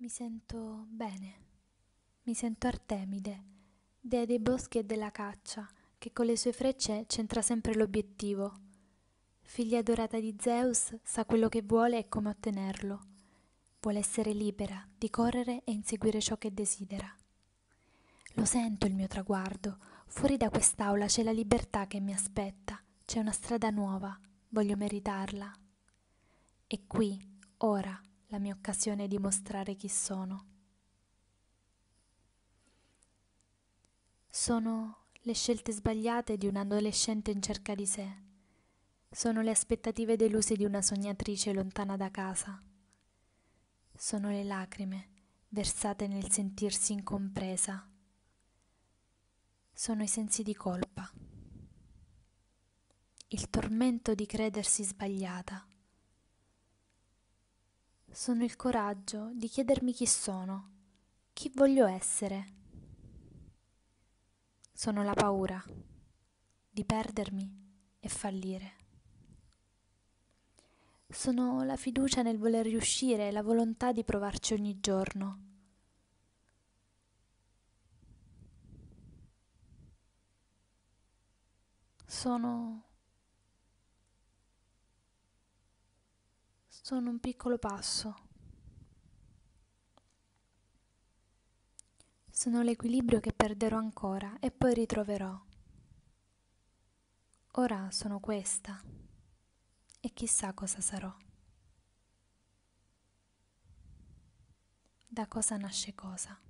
Mi sento bene. Mi sento Artemide, dea dei boschi e della caccia, che con le sue frecce centra sempre l'obiettivo. Figlia dorata di Zeus, sa quello che vuole e come ottenerlo. Vuole essere libera di correre e inseguire ciò che desidera. Lo sento il mio traguardo. Fuori da quest'aula c'è la libertà che mi aspetta. C'è una strada nuova. Voglio meritarla. E qui, ora, la mia occasione di mostrare chi sono. Sono le scelte sbagliate di un adolescente in cerca di sé. Sono le aspettative deluse di una sognatrice lontana da casa. Sono le lacrime versate nel sentirsi incompresa. Sono i sensi di colpa. Il tormento di credersi sbagliata sono il coraggio di chiedermi chi sono, chi voglio essere. Sono la paura di perdermi e fallire. Sono la fiducia nel voler riuscire e la volontà di provarci ogni giorno. Sono sono un piccolo passo. Sono l'equilibrio che perderò ancora e poi ritroverò. Ora sono questa e chissà cosa sarò. Da cosa nasce cosa.